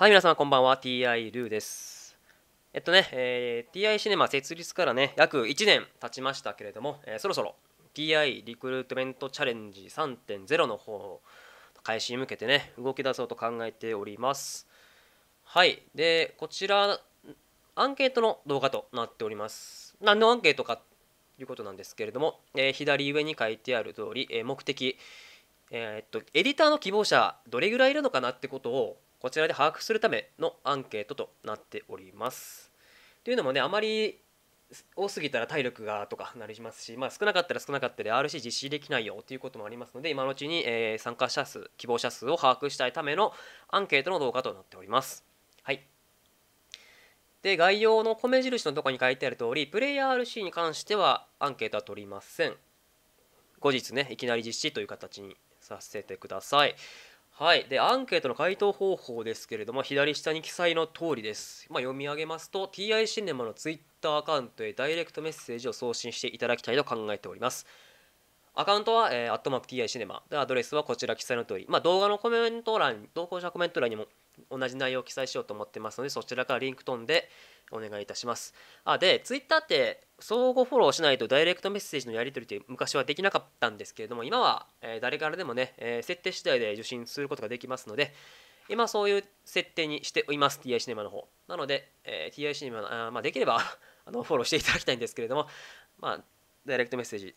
はい、皆様こんばんは。TI ルーです。えっとね、えー、TI シネマ設立からね、約1年経ちましたけれども、えー、そろそろ TI リクルートメントチャレンジ3.0の方開始に向けてね、動き出そうと考えております。はい、で、こちら、アンケートの動画となっております。何のアンケートかということなんですけれども、えー、左上に書いてある通り、え目的、えっと、エディターの希望者、どれぐらいいるのかなってことをこちらで把握するためのアンケートとなっております。というのもねあまり多すぎたら体力がとかなりますし、まあ、少なかったら少なかったで RC 実施できないよということもありますので今のうちに、え参加者数希望者数を把握したいためのアンケートの動画となっております。はいで概要の米印のとこに書いてある通りプレイヤー RC に関してはアンケートは取りません後日ねいきなり実施という形にさせてくださいはい、でアンケートの回答方法ですけれども左下に記載の通りです、まあ、読み上げますと TI シネマの Twitter アカウントへダイレクトメッセージを送信していただきたいと考えておりますアカウントは、えー、アットマーク TI シネマでアドレスはこちら記載の通り、まあ、動画のコメント欄投稿者コメント欄にも同じ内容を記載しようと思ってますのでそちらからリンク飛んでお願いいたします。あで、Twitter って相互フォローしないとダイレクトメッセージのやり取りって昔はできなかったんですけれども今は、え誰からでもね、え設定次第で受信することができますので今そういう設定にしております TI シネマの方。なので、え TI シネマのあ、まあ、できれば あのフォローしていただきたいんですけれども、まあ、ダイレクトメッセージ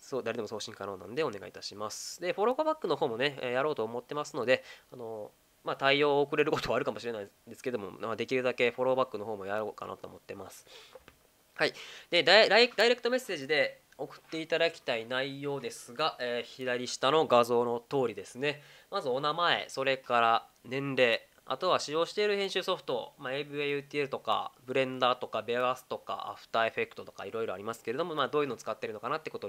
そう誰でも送信可能なんでお願いいたします。で、フォローバックの方もね、やろうと思ってますので、あのまあ、対応を遅れることはあるかもしれないですけども、まあ、できるだけフォローバックの方もやろうかなと思ってます。はい、でダイダイレクトメッセージで送っていただきたい内容ですが、えー、左下の画像の通りですねまずお名前それから年齢あとは使用している編集ソフト、まあ、AVAUTL とか Blender とか v e r ス s とか After e f f e c t とかいろいろありますけれども、まあ、どういうのを使ってるのかなってこと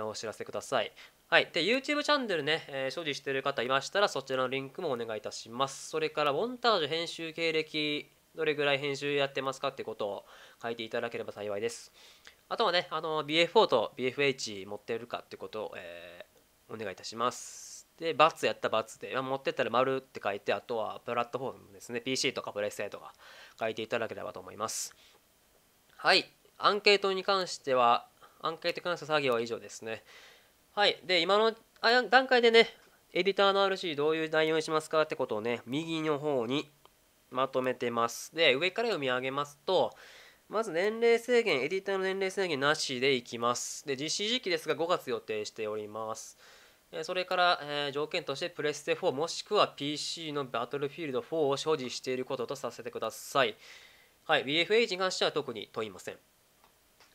をお知らせください。はい。で、YouTube チャンネルね、えー、所持している方いましたら、そちらのリンクもお願いいたします。それから、モンタージュ編集経歴、どれぐらい編集やってますかってことを書いていただければ幸いです。あとはね、あの、BF4 と BFH 持ってるかってことを、えー、お願いいたします。でバツやったバツで、持ってったら丸って書いてあとはプラットフォームですね PC とかプレステとか書いていただければと思いますはいアンケートに関してはアンケートに関して作業は以上ですねはいで今の段階でねエディターの RC どういう内容にしますかってことをね右の方にまとめてますで上から読み上げますとまず年齢制限、エディターの年齢制限なしでいきます。で、実施時期ですが5月予定しております。それから、えー、条件としてプレステ4もしくは PC のバトルフィールド4を所持していることとさせてください。はい、b f a に関しては特に問いません。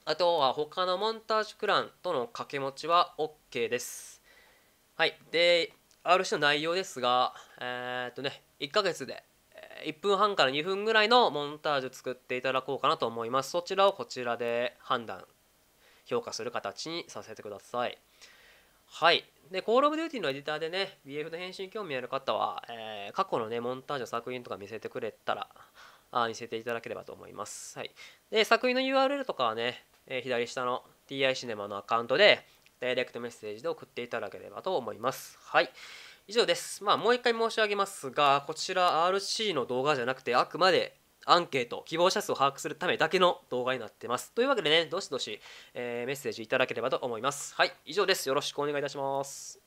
あとは他のモンタージュクランとの掛け持ちは OK です。はい、で、RC の内容ですが、えー、っとね、1ヶ月で1分半から2分ぐらいのモンタージュ作っていただこうかなと思います。そちらをこちらで判断、評価する形にさせてください。はい。で、コール・オブ・デューティのエディターでね、BF の返信興味ある方は、えー、過去のね、モンタージュ作品とか見せてくれたら、あ見せていただければと思います。はい。で、作品の URL とかはね、えー、左下の TI シネマのアカウントで、ダイレクトメッセージで送っていただければと思います。はい。以上です。まあ、もう一回申し上げますが、こちら RC の動画じゃなくて、あくまでアンケート希望者数を把握するためだけの動画になってますというわけでねどしどし、えー、メッセージいただければと思いますはい以上ですよろしくお願いいたします